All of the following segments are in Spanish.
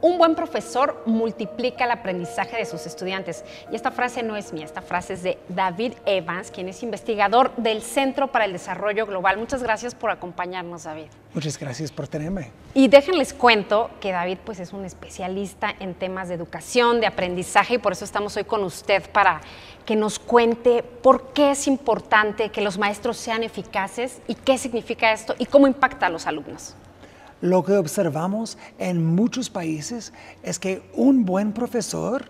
Un buen profesor multiplica el aprendizaje de sus estudiantes. Y esta frase no es mía, esta frase es de David Evans, quien es investigador del Centro para el Desarrollo Global. Muchas gracias por acompañarnos, David. Muchas gracias por tenerme. Y déjenles cuento que David pues, es un especialista en temas de educación, de aprendizaje, y por eso estamos hoy con usted para que nos cuente por qué es importante que los maestros sean eficaces y qué significa esto y cómo impacta a los alumnos. Lo que observamos en muchos países es que un buen profesor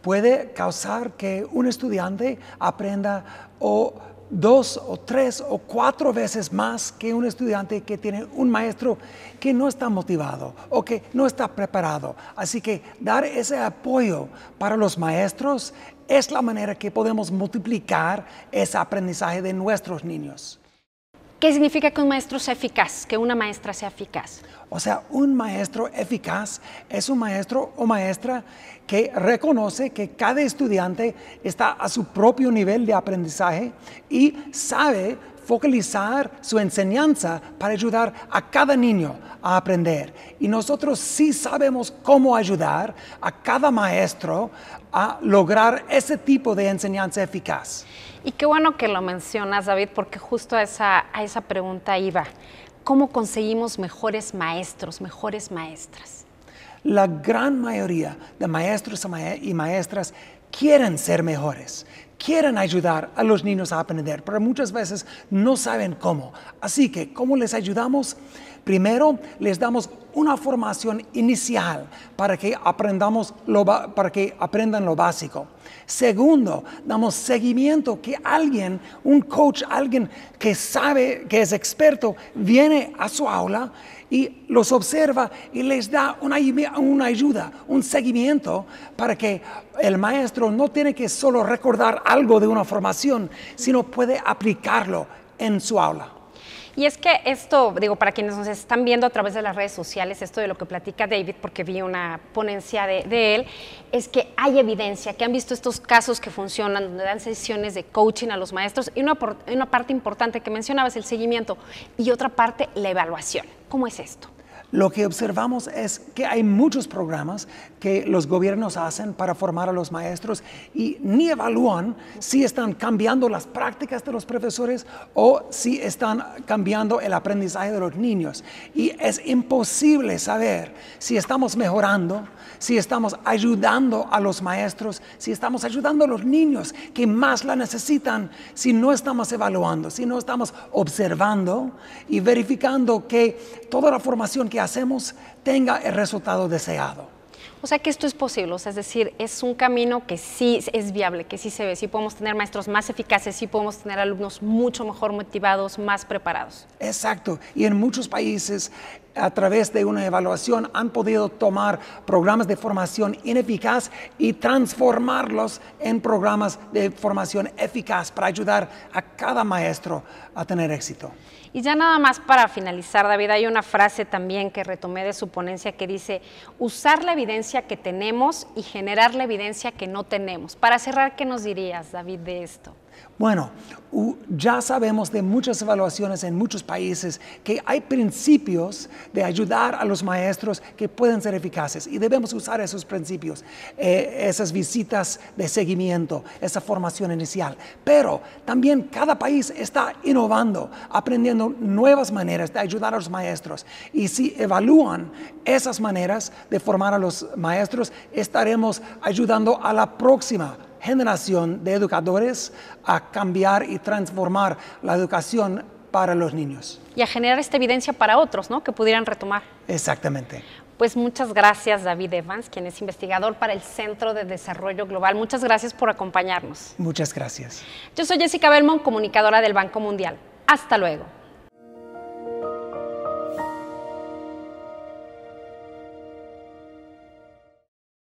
puede causar que un estudiante aprenda o dos o tres o cuatro veces más que un estudiante que tiene un maestro que no está motivado o que no está preparado. Así que dar ese apoyo para los maestros es la manera que podemos multiplicar ese aprendizaje de nuestros niños. ¿Qué significa que un maestro sea eficaz, que una maestra sea eficaz? O sea, un maestro eficaz es un maestro o maestra que reconoce que cada estudiante está a su propio nivel de aprendizaje y sabe focalizar su enseñanza para ayudar a cada niño a aprender. Y nosotros sí sabemos cómo ayudar a cada maestro a lograr ese tipo de enseñanza eficaz. Y qué bueno que lo mencionas, David, porque justo a esa, a esa pregunta iba. ¿Cómo conseguimos mejores maestros, mejores maestras? La gran mayoría de maestros y maestras quieren ser mejores, quieren ayudar a los niños a aprender, pero muchas veces no saben cómo. Así que, ¿cómo les ayudamos? Primero, les damos una formación inicial para que, aprendamos lo para que aprendan lo básico. Segundo, damos seguimiento que alguien, un coach, alguien que sabe, que es experto, viene a su aula y los observa y les da una, una ayuda, un seguimiento para que el maestro no tiene que solo recordar algo de una formación, sino puede aplicarlo en su aula. Y es que esto, digo, para quienes nos están viendo a través de las redes sociales, esto de lo que platica David, porque vi una ponencia de, él, es que hay evidencia, que han visto estos casos que funcionan, donde dan sesiones de coaching a los maestros, y una, parte importante que mencionabas es el seguimiento, y otra parte, la evaluación. ¿Cómo es esto? Lo que observamos es que hay muchos programas que los gobiernos hacen para formar a los maestros y ni evalúan si están cambiando las prácticas de los profesores o si están cambiando el aprendizaje de los niños. Y es imposible saber si estamos mejorando, si estamos ayudando a los maestros, si estamos ayudando a los niños que más la necesitan, si no estamos evaluando, si no estamos observando y verificando que toda la formación que hacemos tenga el resultado deseado. O sea que esto es posible, o sea, es decir, es un camino que sí es viable, que sí se ve, si podemos tener maestros más eficaces, sí podemos tener alumnos mucho mejor motivados, más preparados. Exacto, y en muchos países a través de una evaluación han podido tomar programas de formación ineficaz y transformarlos en programas de formación eficaz para ayudar a cada maestro a tener éxito. Y ya nada más para finalizar, David, hay una frase también que retomé de su ponencia que dice, usar la evidencia que tenemos y generar la evidencia que no tenemos. Para cerrar, ¿qué nos dirías, David, de esto? Bueno, ya sabemos de muchas evaluaciones en muchos países que hay principios de ayudar a los maestros que pueden ser eficaces y debemos usar esos principios, eh, esas visitas de seguimiento, esa formación inicial. Pero también cada país está innovando, aprendiendo nuevas maneras de ayudar a los maestros. Y si evalúan esas maneras de formar a los maestros, estaremos ayudando a la próxima generación de educadores a cambiar y transformar la educación para los niños. Y a generar esta evidencia para otros, ¿no? Que pudieran retomar. Exactamente. Pues muchas gracias, David Evans, quien es investigador para el Centro de Desarrollo Global. Muchas gracias por acompañarnos. Muchas gracias. Yo soy Jessica Belmont, comunicadora del Banco Mundial. Hasta luego.